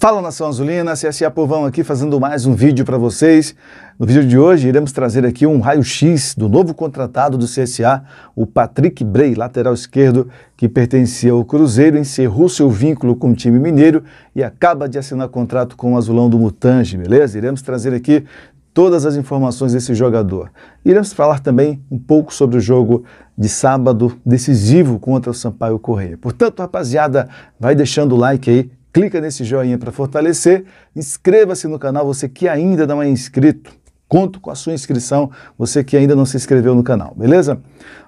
Fala nação azulina, CSA Povão aqui fazendo mais um vídeo para vocês. No vídeo de hoje iremos trazer aqui um raio-x do novo contratado do CSA, o Patrick Bray, lateral esquerdo, que pertencia ao Cruzeiro, encerrou seu vínculo com o time mineiro e acaba de assinar contrato com o Azulão do Mutange, beleza? Iremos trazer aqui todas as informações desse jogador. Iremos falar também um pouco sobre o jogo de sábado decisivo contra o Sampaio Correia. Portanto, rapaziada, vai deixando o like aí, clica nesse joinha para fortalecer, inscreva-se no canal, você que ainda não é inscrito. Conto com a sua inscrição, você que ainda não se inscreveu no canal, beleza?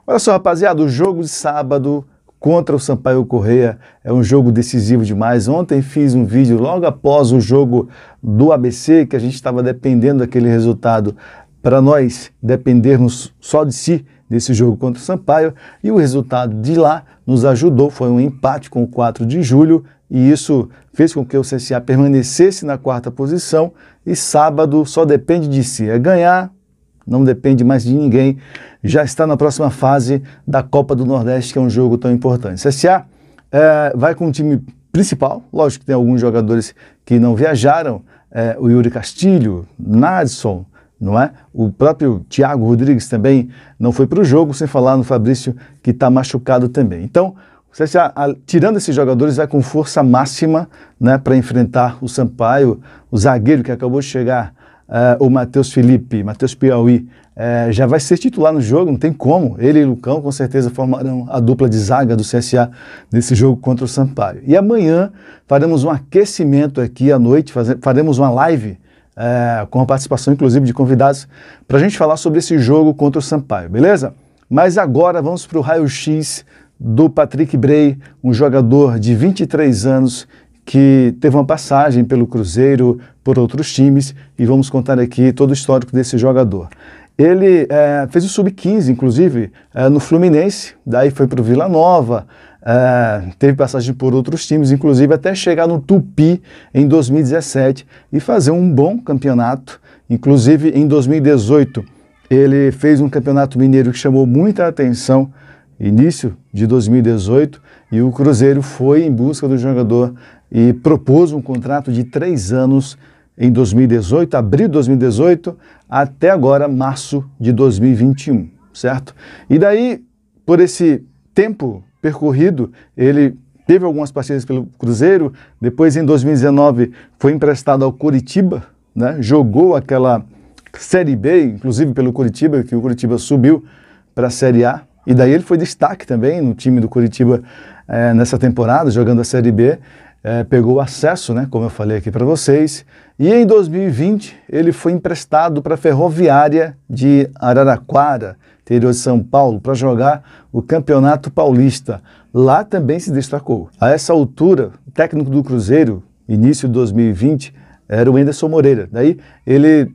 Olha só, rapaziada, o jogo de sábado contra o Sampaio Correia é um jogo decisivo demais. Ontem fiz um vídeo logo após o jogo do ABC, que a gente estava dependendo daquele resultado para nós dependermos só de si desse jogo contra o Sampaio e o resultado de lá nos ajudou, foi um empate com o 4 de julho e isso fez com que o CSA permanecesse na quarta posição e sábado só depende de si, é ganhar, não depende mais de ninguém, já está na próxima fase da Copa do Nordeste, que é um jogo tão importante. O CSA é, vai com o time principal, lógico que tem alguns jogadores que não viajaram, é, o Yuri Castilho, Nadson, não é? O próprio Thiago Rodrigues também não foi para o jogo, sem falar no Fabrício, que está machucado também. Então, o CSA, a, tirando esses jogadores, vai com força máxima né, para enfrentar o Sampaio, o zagueiro que acabou de chegar, eh, o Matheus Felipe, Matheus Piauí, eh, já vai ser titular no jogo, não tem como. Ele e Lucão com certeza formarão a dupla de zaga do CSA nesse jogo contra o Sampaio. E amanhã faremos um aquecimento aqui à noite, faz, faremos uma live é, com a participação inclusive de convidados, para a gente falar sobre esse jogo contra o Sampaio, beleza? Mas agora vamos para o raio-x do Patrick Bray, um jogador de 23 anos que teve uma passagem pelo Cruzeiro, por outros times, e vamos contar aqui todo o histórico desse jogador. Ele é, fez o sub-15, inclusive, é, no Fluminense, daí foi para o Vila Nova, é, teve passagem por outros times, inclusive até chegar no Tupi em 2017 e fazer um bom campeonato. Inclusive em 2018 ele fez um campeonato mineiro que chamou muita atenção, início de 2018, e o Cruzeiro foi em busca do jogador e propôs um contrato de três anos em 2018, abril de 2018, até agora março de 2021, certo? E daí, por esse tempo percorrido, ele teve algumas partidas pelo Cruzeiro, depois em 2019 foi emprestado ao Curitiba, né? jogou aquela Série B, inclusive pelo Curitiba, que o Curitiba subiu para a Série A, e daí ele foi destaque também no time do Curitiba é, eh, nessa temporada, jogando a Série B é, pegou acesso, né, como eu falei aqui para vocês, e em 2020 ele foi emprestado para a Ferroviária de Araraquara, interior de São Paulo, para jogar o Campeonato Paulista. Lá também se destacou. A essa altura, o técnico do Cruzeiro, início de 2020, era o Enderson Moreira. Daí ele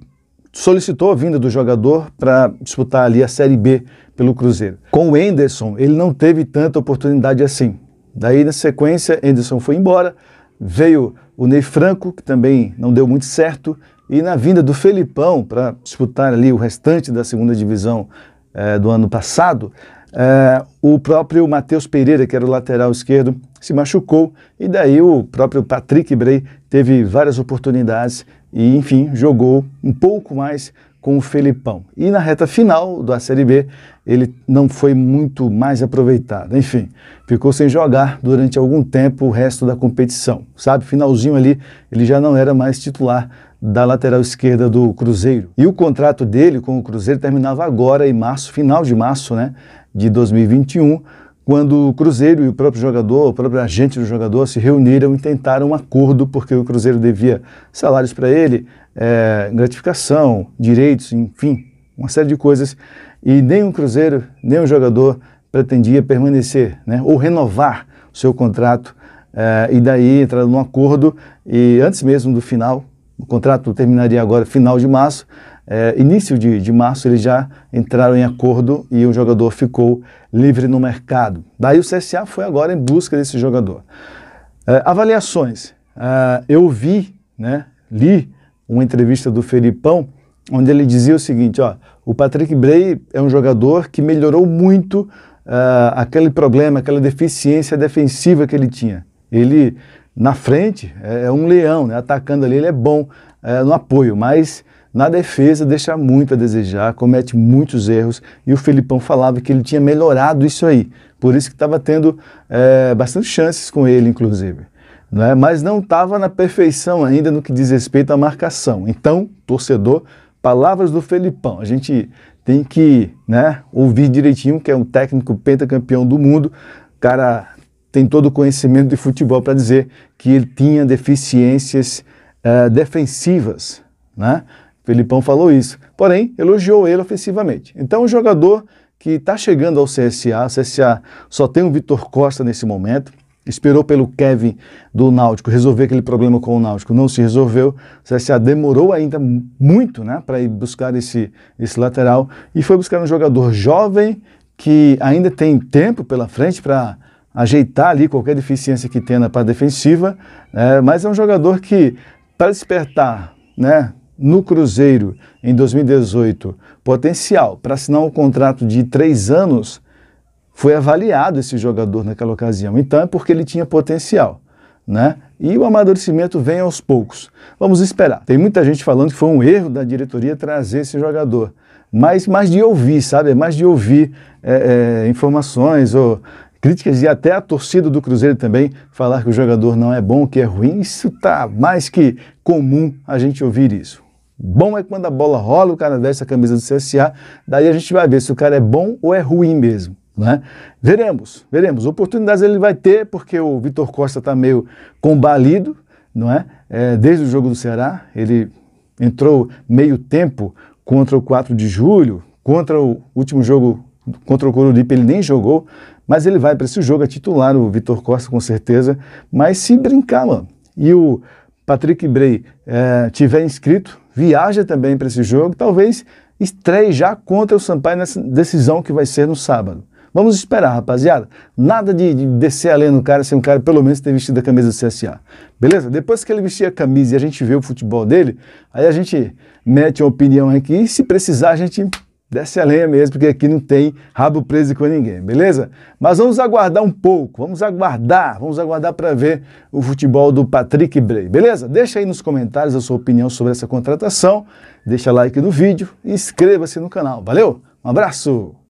solicitou a vinda do jogador para disputar ali a Série B pelo Cruzeiro. Com o Enderson, ele não teve tanta oportunidade assim. Daí, na sequência, Anderson foi embora, veio o Ney Franco, que também não deu muito certo, e na vinda do Felipão para disputar ali o restante da segunda divisão eh, do ano passado, eh, o próprio Matheus Pereira, que era o lateral esquerdo, se machucou e daí o próprio Patrick Bray teve várias oportunidades e, enfim, jogou um pouco mais com o Felipão. E na reta final da Série B, ele não foi muito mais aproveitado. Enfim, ficou sem jogar durante algum tempo o resto da competição. Sabe, finalzinho ali, ele já não era mais titular da lateral esquerda do Cruzeiro. E o contrato dele com o Cruzeiro terminava agora em março, final de março, né, de 2021 quando o Cruzeiro e o próprio jogador, o próprio agente do jogador se reuniram e tentaram um acordo, porque o Cruzeiro devia salários para ele, é, gratificação, direitos, enfim, uma série de coisas. E nem o Cruzeiro, nem o jogador pretendia permanecer né, ou renovar o seu contrato. É, e daí entraram num acordo e antes mesmo do final, o contrato terminaria agora, final de março, é, início de, de março, eles já entraram em acordo e o jogador ficou livre no mercado. Daí o CSA foi agora em busca desse jogador. É, avaliações. É, eu vi, né, li uma entrevista do Felipão, onde ele dizia o seguinte, ó, o Patrick Bray é um jogador que melhorou muito é, aquele problema, aquela deficiência defensiva que ele tinha. Ele, na frente, é, é um leão, né, atacando ali, ele é bom é, no apoio, mas na defesa deixa muito a desejar, comete muitos erros e o Felipão falava que ele tinha melhorado isso aí, por isso que estava tendo é, bastante chances com ele, inclusive. Né? Mas não estava na perfeição ainda no que diz respeito à marcação. Então, torcedor, palavras do Felipão. A gente tem que né, ouvir direitinho, que é um técnico pentacampeão do mundo, cara tem todo o conhecimento de futebol para dizer que ele tinha deficiências uh, defensivas, né? Felipão falou isso, porém elogiou ele ofensivamente. Então, o jogador que está chegando ao CSA, o CSA só tem o Vitor Costa nesse momento, esperou pelo Kevin do Náutico resolver aquele problema com o Náutico, não se resolveu. O CSA demorou ainda muito né, para ir buscar esse, esse lateral e foi buscar um jogador jovem que ainda tem tempo pela frente para ajeitar ali qualquer deficiência que tenha na parte defensiva, né, mas é um jogador que, para despertar, né, no Cruzeiro em 2018 potencial para assinar um contrato de três anos, foi avaliado esse jogador naquela ocasião. Então é porque ele tinha potencial. Né? E o amadurecimento vem aos poucos. Vamos esperar. Tem muita gente falando que foi um erro da diretoria trazer esse jogador. Mas mais de ouvir, sabe? É mais de ouvir é, é, informações ou críticas e até a torcida do Cruzeiro também falar que o jogador não é bom, que é ruim. Isso está mais que comum a gente ouvir isso. Bom é quando a bola rola, o cara veste a camisa do CSA, daí a gente vai ver se o cara é bom ou é ruim mesmo. Né? Veremos, veremos. Oportunidades ele vai ter, porque o Vitor Costa está meio combalido, não é? é? Desde o jogo do Ceará, ele entrou meio tempo contra o 4 de julho, contra o último jogo contra o Coruripe ele nem jogou, mas ele vai para esse jogo, é titular o Vitor Costa com certeza, mas se brincar, mano, e o Patrick Bray é, tiver inscrito, viaja também para esse jogo, talvez estreie já contra o Sampaio nessa decisão que vai ser no sábado. Vamos esperar, rapaziada. Nada de, de descer a lenha no cara sem um cara pelo menos ter vestido a camisa do CSA. Beleza? Depois que ele vestir a camisa e a gente vê o futebol dele, aí a gente mete a opinião aqui e se precisar a gente Desce a lenha mesmo, porque aqui não tem rabo preso com ninguém, beleza? Mas vamos aguardar um pouco, vamos aguardar, vamos aguardar para ver o futebol do Patrick Bray, beleza? Deixa aí nos comentários a sua opinião sobre essa contratação, deixa like no vídeo e inscreva-se no canal, valeu? Um abraço!